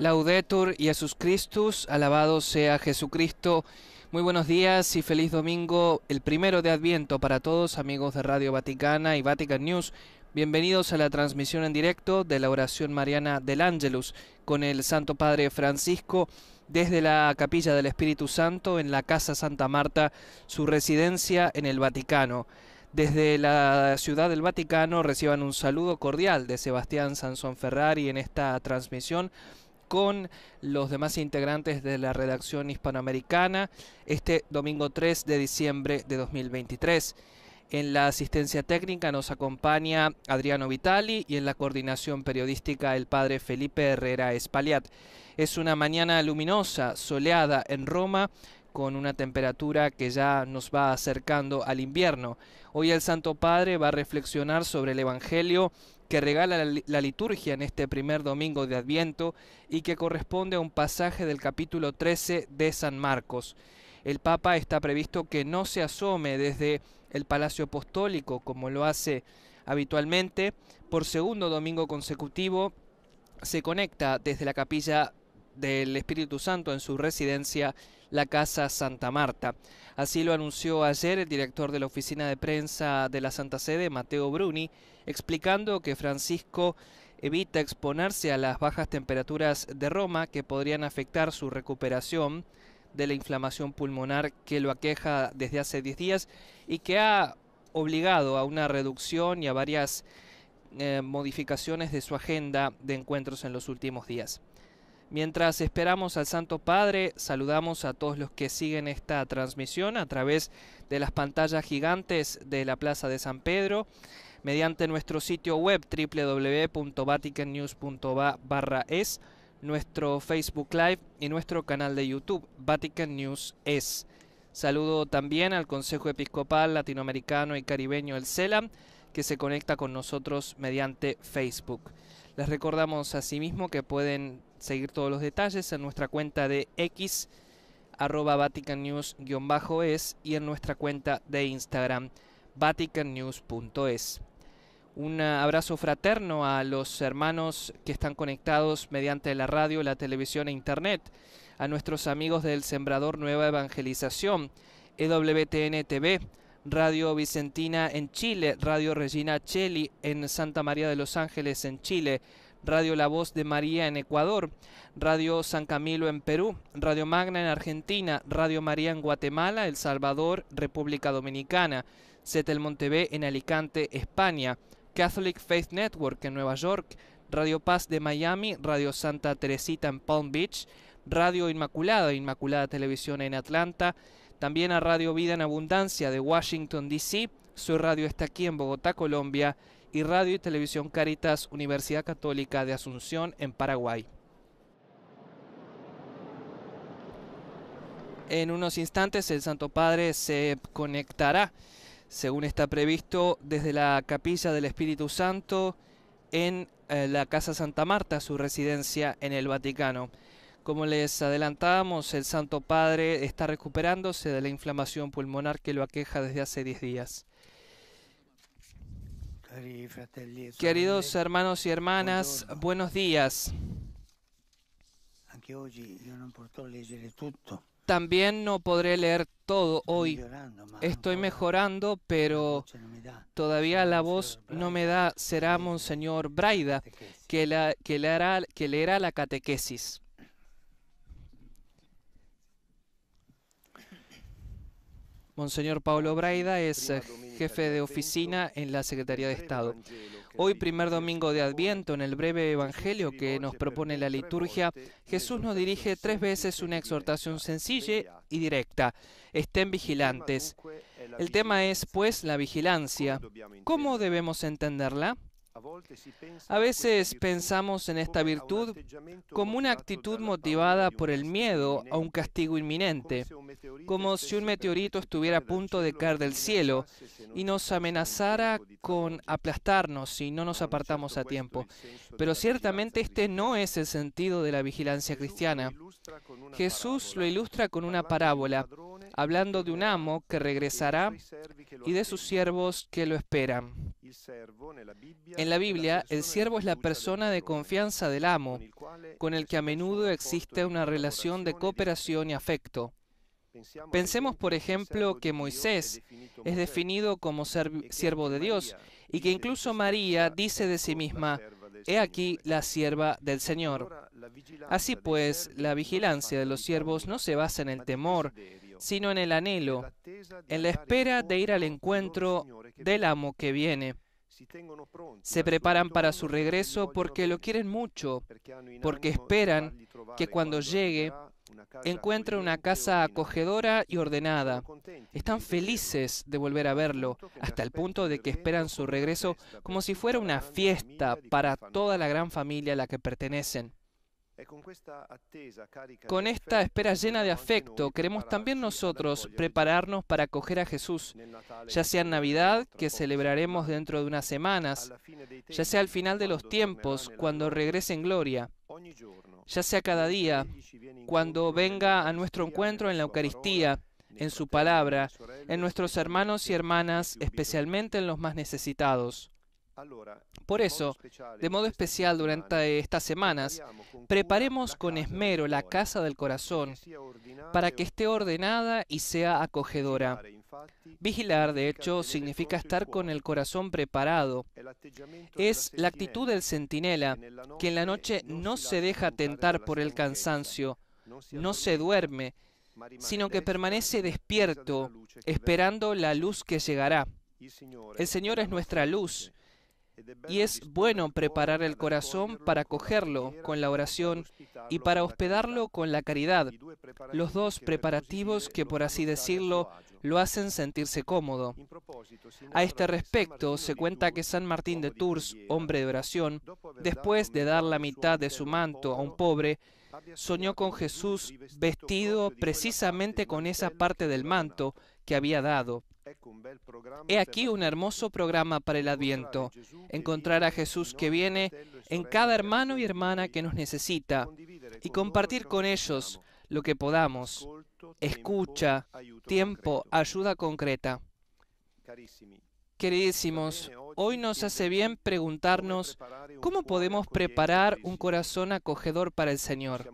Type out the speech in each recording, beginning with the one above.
Laudetur Jesús Christus, alabado sea Jesucristo. Muy buenos días y feliz domingo, el primero de Adviento para todos, amigos de Radio Vaticana y Vatican News. Bienvenidos a la transmisión en directo de la oración mariana del Ángelus con el Santo Padre Francisco desde la Capilla del Espíritu Santo en la Casa Santa Marta, su residencia en el Vaticano. Desde la Ciudad del Vaticano reciban un saludo cordial de Sebastián Sansón Ferrari en esta transmisión con los demás integrantes de la redacción hispanoamericana este domingo 3 de diciembre de 2023. En la asistencia técnica nos acompaña Adriano Vitali y en la coordinación periodística el padre Felipe Herrera Espaliat. Es una mañana luminosa, soleada en Roma, con una temperatura que ya nos va acercando al invierno. Hoy el Santo Padre va a reflexionar sobre el Evangelio que regala la liturgia en este primer domingo de Adviento y que corresponde a un pasaje del capítulo 13 de San Marcos. El Papa está previsto que no se asome desde el Palacio Apostólico como lo hace habitualmente. Por segundo domingo consecutivo se conecta desde la capilla del Espíritu Santo en su residencia, la Casa Santa Marta. Así lo anunció ayer el director de la oficina de prensa de la Santa Sede, Mateo Bruni, explicando que Francisco evita exponerse a las bajas temperaturas de Roma que podrían afectar su recuperación de la inflamación pulmonar que lo aqueja desde hace 10 días y que ha obligado a una reducción y a varias eh, modificaciones de su agenda de encuentros en los últimos días. Mientras esperamos al Santo Padre, saludamos a todos los que siguen esta transmisión a través de las pantallas gigantes de la Plaza de San Pedro, mediante nuestro sitio web www.vaticannews.va/barra/es, nuestro Facebook Live y nuestro canal de YouTube, Vatican News Es. Saludo también al Consejo Episcopal Latinoamericano y Caribeño, el CELAM, que se conecta con nosotros mediante Facebook. Les recordamos asimismo que pueden seguir todos los detalles en nuestra cuenta de X arroba es y en nuestra cuenta de Instagram vaticannews.es. Un abrazo fraterno a los hermanos que están conectados mediante la radio, la televisión e internet, a nuestros amigos del Sembrador Nueva Evangelización, EWTN TV, Radio Vicentina en Chile, Radio Regina Cheli en Santa María de los Ángeles en Chile, Radio La Voz de María en Ecuador, Radio San Camilo en Perú, Radio Magna en Argentina, Radio María en Guatemala, El Salvador, República Dominicana, Setel Montevé en Alicante, España, Catholic Faith Network en Nueva York, Radio Paz de Miami, Radio Santa Teresita en Palm Beach, Radio Inmaculada, Inmaculada Televisión en Atlanta, también a Radio Vida en Abundancia de Washington, D.C., su radio está aquí en Bogotá, Colombia, y Radio y Televisión Caritas Universidad Católica de Asunción en Paraguay. En unos instantes el Santo Padre se conectará, según está previsto, desde la Capilla del Espíritu Santo en eh, la Casa Santa Marta, su residencia en el Vaticano. Como les adelantábamos, el Santo Padre está recuperándose de la inflamación pulmonar que lo aqueja desde hace 10 días. Queridos hermanos y hermanas, buenos días. También no podré leer todo hoy. Estoy mejorando, pero todavía la voz no me da. Será Monseñor Braida que, leerá la catequesis. Monseñor Paulo Braida es eh, jefe de oficina en la Secretaría de Estado. Hoy, primer domingo de Adviento, en el breve Evangelio que nos propone la liturgia, Jesús nos dirige tres veces una exhortación sencilla y directa. Estén vigilantes. El tema es, pues, la vigilancia. ¿Cómo debemos entenderla? A veces pensamos en esta virtud como una actitud motivada por el miedo a un castigo inminente, como si un meteorito estuviera a punto de caer del cielo y nos amenazara con aplastarnos si no nos apartamos a tiempo. Pero ciertamente este no es el sentido de la vigilancia cristiana. Jesús lo ilustra con una parábola, hablando de un amo que regresará y de sus siervos que lo esperan. En la Biblia, el siervo es la persona de confianza del amo, con el que a menudo existe una relación de cooperación y afecto. Pensemos, por ejemplo, que Moisés es definido como siervo de Dios y que incluso María dice de sí misma, He aquí la sierva del Señor. Así pues, la vigilancia de los siervos no se basa en el temor, sino en el anhelo, en la espera de ir al encuentro del amo que viene. Se preparan para su regreso porque lo quieren mucho, porque esperan que cuando llegue encuentre una casa acogedora y ordenada. Están felices de volver a verlo, hasta el punto de que esperan su regreso como si fuera una fiesta para toda la gran familia a la que pertenecen. E con esta espera llena de afecto, queremos también nosotros prepararnos para acoger a Jesús, ya sea en Navidad, que celebraremos dentro de unas semanas, ya sea al final de los tiempos, cuando regrese en gloria, ya sea cada día, cuando venga a nuestro encuentro en la Eucaristía, en su palabra, en nuestros hermanos y hermanas, especialmente en los más necesitados. Por eso, de modo especial durante estas semanas, preparemos con esmero la casa del corazón para e que esté ordenada y sea acogedora. Vigilar, de hecho, significa estar con el corazón preparado. Es la actitud del centinela, que en la noche no se deja tentar por el cansancio, no se duerme, sino que permanece despierto, esperando la luz que llegará. El Señor es nuestra luz y es bueno preparar el corazón para cogerlo con la oración y para hospedarlo con la caridad, los dos preparativos que, por así decirlo, lo hacen sentirse cómodo. A este respecto, se cuenta que San Martín de Tours, hombre de oración, después de dar la mitad de su manto a un pobre, soñó con Jesús vestido precisamente con esa parte del manto que había dado. He aquí un hermoso programa para el Adviento, encontrar a Jesús que viene en cada hermano y hermana que nos necesita y compartir con ellos lo que podamos. Escucha, tiempo, ayuda concreta. Queridísimos, hoy nos hace bien preguntarnos cómo podemos preparar un corazón acogedor para el Señor.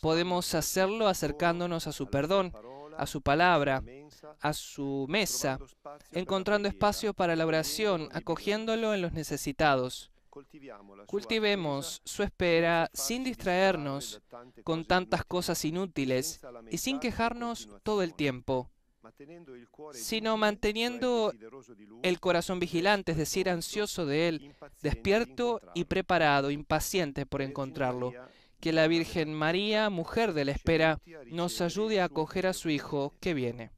Podemos hacerlo acercándonos a su perdón a su palabra, a su mesa, encontrando espacio para la oración, acogiéndolo en los necesitados. Cultivemos su espera sin distraernos con tantas cosas inútiles y sin quejarnos todo el tiempo, sino manteniendo el corazón vigilante, es decir, ansioso de Él, despierto y preparado, impaciente por encontrarlo que la Virgen María, mujer de la espera, nos ayude a acoger a su Hijo que viene.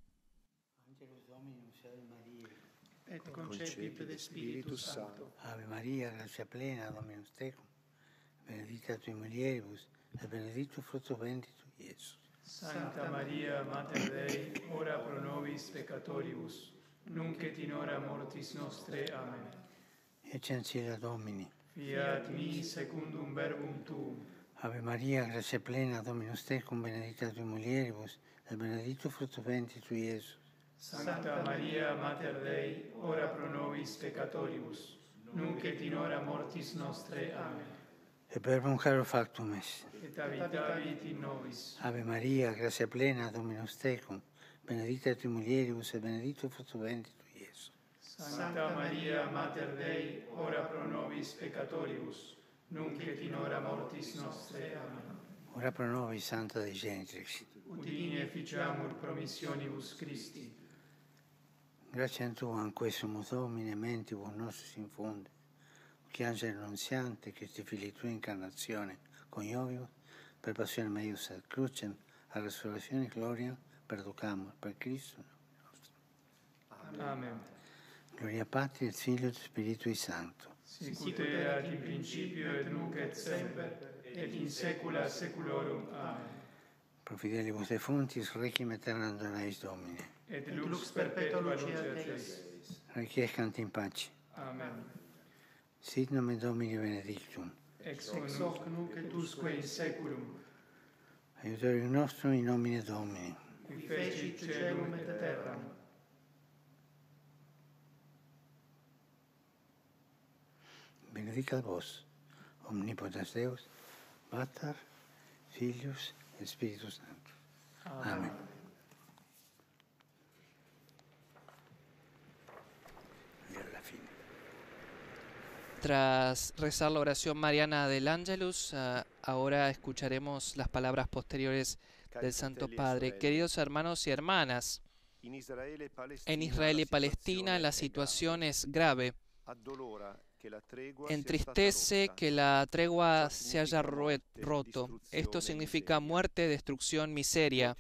Ave María, gracia plena, Dominus tecum, benedicta tu mulieribus, pues, el benedictus fructus ventris Jesús. Santa María, Mater Dei, ora pro nobis peccatoribus, nunc et in hora mortis nostre. Amén. Ecce Domini. Fiat mi secundum verbum tuum. Ave María, gracia plena, Dominus tecum, benedicta tu mulieribus, el benedictus fructus venti tu Iesus. Santa María, Mater Dei, ora pro nobis peccatoribus, nunc et in hora mortis nostre. Amen. Et verbum caro factum Et habitavit in nobis. Ave Maria, gracia plena, Dominus tecum, benedicta tu mulieribus, el benedictus fructus venti tu Iesus. Santa María, Mater Dei, ora pro nobis peccatoribus, nunc et in hora mortis nostre. Amen. Ora pro nobis, Santa Dei Gentrix. Udini efficiamur promissionibus Christi. Grazie a Tu, anche sumo Domine, menti buon nostro si infonde, che angelo annunziante, che ti fili Tua incarnazione, coniovio, per passione meius ad crucem, a resurrezione e gloria, perducamur per Cristo. Amen. Amen. Gloria Patri, et Figlio e Spirito Santo sic ut erat in principio et nunc et semper et in saecula saeculorum amen pro fideli vos defuntis requiem aeternam donaeis domine et lux perpetua lucia teis requiescant in pace amen sit nomen domini benedictum ex hoc nunc et usque in saeculum Aiutorium nostrum in nomine Domini. Qui fecit celum et terram. el vos, omnipotens Deus, Pater, Espíritu Santo. Amén. Tras rezar la oración mariana del Ángelus, ah, ahora escucharemos las palabras posteriores del Santo Padre. Queridos hermanos y hermanas, en Israel y Palestina la situación es grave. Entristece que la tregua se haya roto. Esto significa muerte, destrucción, miseria.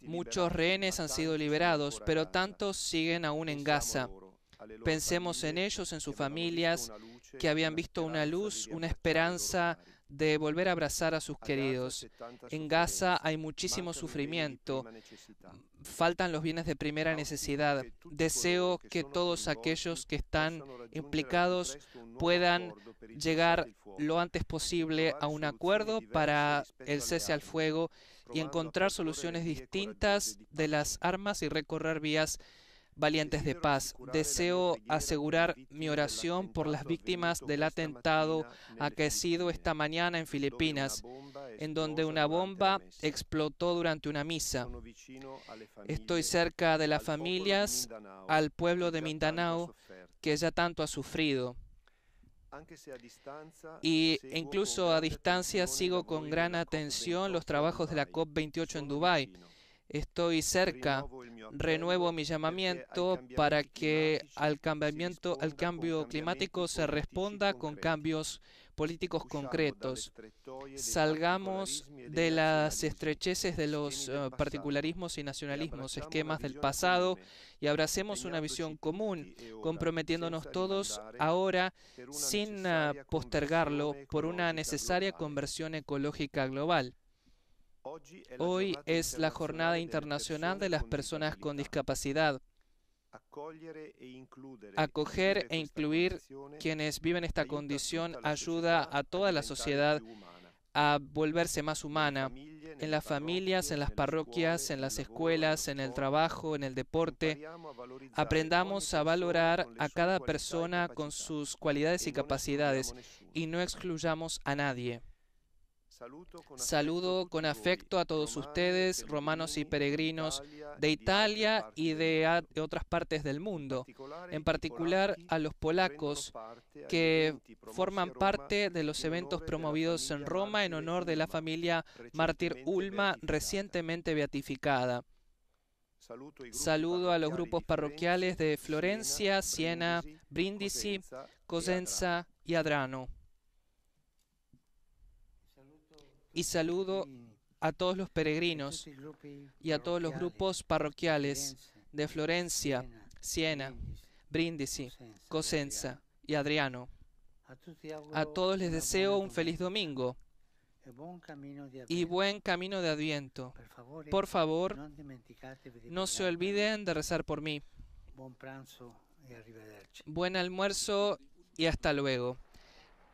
Muchos rehenes han sido liberados, pero tantos siguen aún en Gaza. Pensemos en ellos, en sus familias, que habían visto una luz, una esperanza de volver a abrazar a sus queridos. En Gaza hay muchísimo sufrimiento, faltan los bienes de primera necesidad. Deseo que todos aquellos que están implicados puedan llegar lo antes posible a un acuerdo para el cese al fuego y encontrar soluciones distintas de las armas y recorrer vías valientes de paz. Deseo asegurar mi oración por las víctimas del atentado aquecido esta mañana en Filipinas, en donde una bomba explotó durante una misa. Estoy cerca de las familias, al pueblo de Mindanao, que ya tanto ha sufrido. Y incluso a distancia sigo con gran atención los trabajos de la COP28 en Dubái Estoy cerca. Renuevo mi llamamiento para que al al cambio climático se responda con cambios políticos concretos. Salgamos de las estrecheces de los eh, particularismos y nacionalismos, esquemas del pasado, y abracemos una visión común, comprometiéndonos todos ahora sin eh, postergarlo por una necesaria conversión ecológica global. Hoy es la Jornada Internacional de las Personas con Discapacidad. Acoger e incluir e quienes viven esta condición ayuda a toda la sociedad a volverse más humana en las familias, en las parroquias, en las escuelas, en el trabajo, en el deporte. Aprendamos a valorar a cada persona con sus cualidades y capacidades y no excluyamos a nadie. Saludo con afecto a todos ustedes, romanos y peregrinos de Italia y de, otras partes del mundo, en particular a los polacos que forman parte de los eventos promovidos en Roma en honor de la familia mártir Ulma recientemente beatificada. Saludo a los grupos parroquiales de Florencia, Siena, Brindisi, Cosenza y Adrano. y saludo a todos los peregrinos y a todos los grupos parroquiales de Florencia, Siena, Brindisi, Cosenza y Adriano. A todos les deseo un feliz domingo y buen camino de Adviento. Por favor, no se olviden de rezar por mí. Buen almuerzo y hasta luego.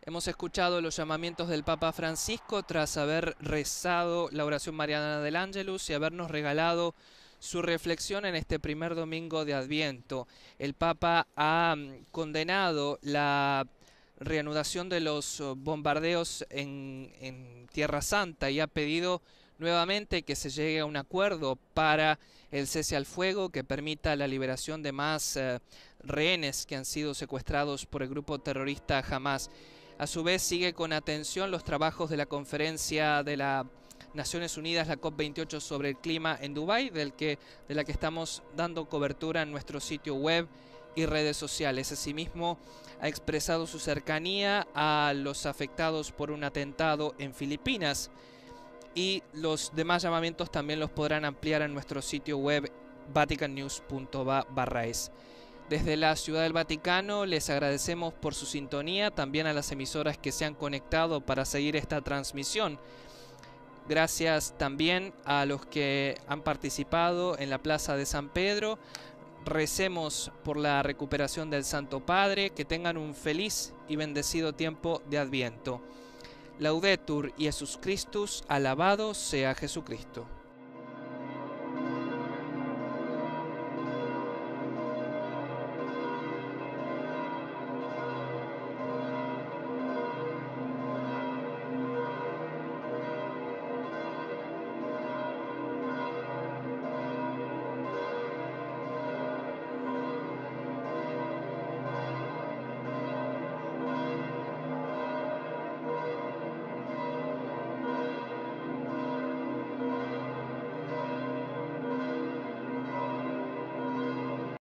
Hemos escuchado los llamamientos del Papa Francisco tras haber rezado la oración mariana del Ángelus y habernos regalado su reflexión en este primer domingo de Adviento. El Papa ha mm, condenado la reanudación de los oh, bombardeos en, Tierra Santa y ha pedido nuevamente que se llegue a un acuerdo para el cese al fuego que permita la liberación de más eh, rehenes que han sido secuestrados por el grupo terrorista Hamas. A su vez sigue con atención los trabajos de la conferencia de las Naciones Unidas, la COP28 sobre el clima en Dubái, de la que estamos dando cobertura en nuestro sitio web y redes sociales. Asimismo, ha expresado su cercanía a los afectados por un atentado en Filipinas y los demás llamamientos también los podrán ampliar en nuestro sitio web vaticannews.va desde la Ciudad del Vaticano les agradecemos por su sintonía, también a las emisoras que se han conectado para seguir esta transmisión. Gracias también a los que han participado en la Plaza de San Pedro. Recemos por la recuperación del Santo Padre, que tengan un feliz y bendecido tiempo de Adviento. Laudetur Iesus Christus, alabado sea Jesucristo.